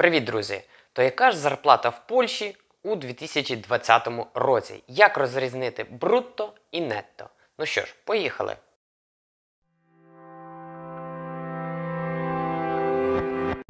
Привіт, друзі! То яка ж зарплата в Польщі у 2020 році? Як розрізнити брутто і нетто? Ну що ж, поїхали!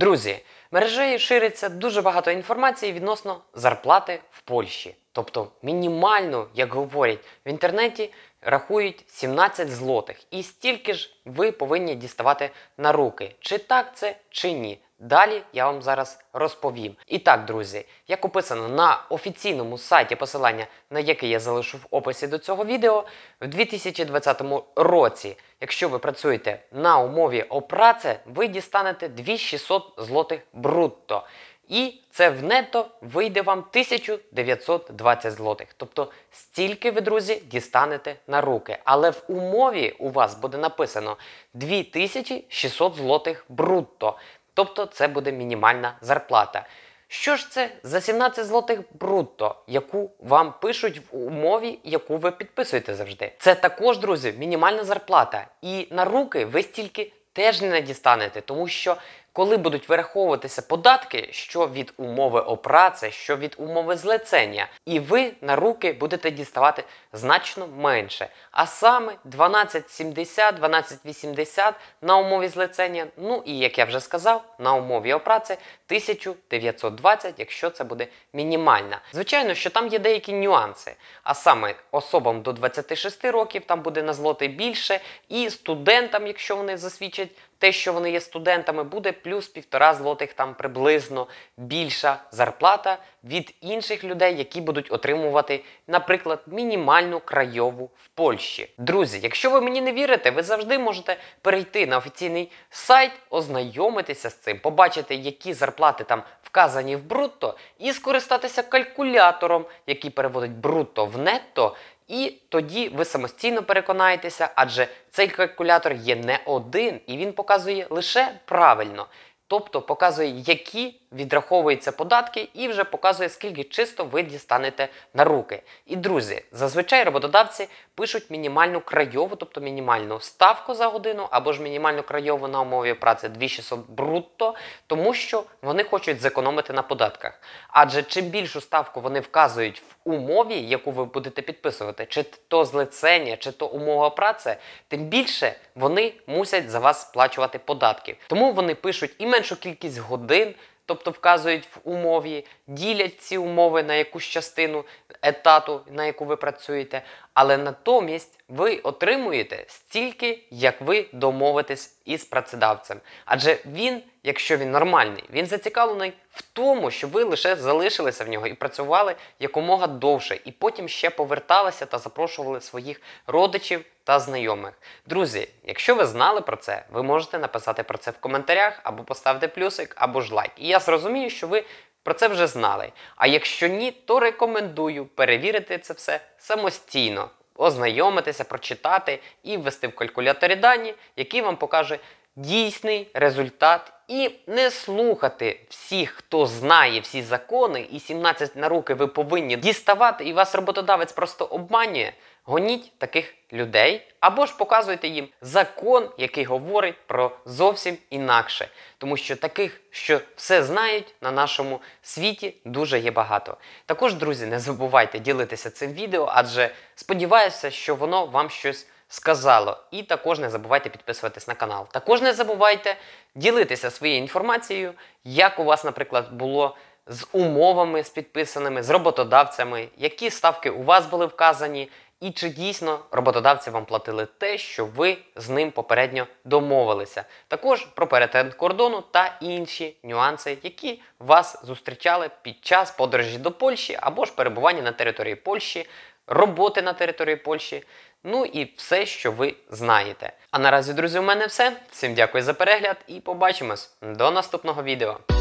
Друзі, мережею шириться дуже багато інформації відносно зарплати в Польщі тобто мінімально, як говорять в інтернеті, рахують 17 злотих. І стільки ж ви повинні діставати на руки, чи так це, чи ні. Далі я вам зараз розповім. І так, друзі, як описано на офіційному сайті, посилання на яке я залишу в описі до цього відео, в 2020 році, якщо ви працюєте на умові опраці, ви дістанете 2600 злотих брутто. І це в нето вийде вам 1920 злотих. Тобто стільки ви, друзі, дістанете на руки. Але в умові у вас буде написано 2600 злотих брутто. Тобто це буде мінімальна зарплата. Що ж це за 17 злотих брутто, яку вам пишуть в умові, яку ви підписуєте завжди? Це також, друзі, мінімальна зарплата. І на руки ви стільки теж не дістанете, тому що коли будуть вираховуватися податки, що від умови опраці, що від умови злецення, і ви на руки будете діставати значно менше. А саме 12,70, 12,80 на умові злецення, ну і як я вже сказав, на умові опраці 1920, якщо це буде мінімальна. Звичайно, що там є деякі нюанси. А саме особам до 26 років там буде на злоти більше, і студентам, якщо вони засвідчать те, що вони є студентами, буде плюс півтора злотих там приблизно більша зарплата від інших людей, які будуть отримувати, наприклад, мінімальну крайову в Польщі. Друзі, якщо ви мені не вірите, ви завжди можете перейти на офіційний сайт, ознайомитися з цим, побачити, які зарплати там вказані в брутто, і скористатися калькулятором, який переводить брутто в нетто. І тоді ви самостійно переконаєтеся, адже цей калькулятор є не один і він показує лише правильно, тобто показує, які відраховуються податки і вже показує, скільки чисто ви дістанете на руки. І друзі, зазвичай роботодавці пишуть мінімальну крайову, тобто мінімальну ставку за годину або ж мінімальну крайову на умові праці 2600 брутто, тому що вони хочуть зекономити на податках. Адже чим більшу ставку вони вказують в умові, яку ви будете підписувати, чи то злицення, чи то умова праці, тим більше вони мусять за вас сплачувати податки. Тому вони пишуть і меншу кількість годин тобто вказують в умові, ділять ці умови на якусь частину етату, на яку ви працюєте, але натомість ви отримуєте стільки, як ви домовитесь із працедавцем. Адже він, якщо він нормальний, він зацікавлений в тому, що ви лише залишилися в нього і працювали якомога довше, і потім ще поверталися та запрошували своїх родичів та знайомих. Друзі, якщо ви знали про це, ви можете написати про це в коментарях або поставити плюсик, або ж лайк. І я зрозумію, що ви про це вже знали. А якщо ні, то рекомендую перевірити це все самостійно, ознайомитися, прочитати і ввести в калькуляторі дані, які вам покаже дійсний результат і не слухати всіх, хто знає всі закони, і 17 на руки ви повинні діставати, і вас роботодавець просто обманює. Гоніть таких людей або ж показуйте їм закон, який говорить про зовсім інакше. Тому що таких, що все знають на нашому світі, дуже є багато. Також, друзі, не забувайте ділитися цим відео, адже сподіваюся, що воно вам щось сказало. І також не забувайте підписуватись на канал. Також не забувайте ділитися своєю інформацією, як у вас, наприклад, було з умовами, з підписаними, з роботодавцями, які ставки у вас були вказані, і чи дійсно роботодавці вам платили те, що ви з ним попередньо домовилися. Також про перетин кордону та інші нюанси, які вас зустрічали під час подорожі до Польщі або ж перебування на території Польщі, роботи на території Польщі ну і все, що ви знаєте. А наразі, друзі, у мене все. Всім дякую за перегляд і побачимось до наступного відео.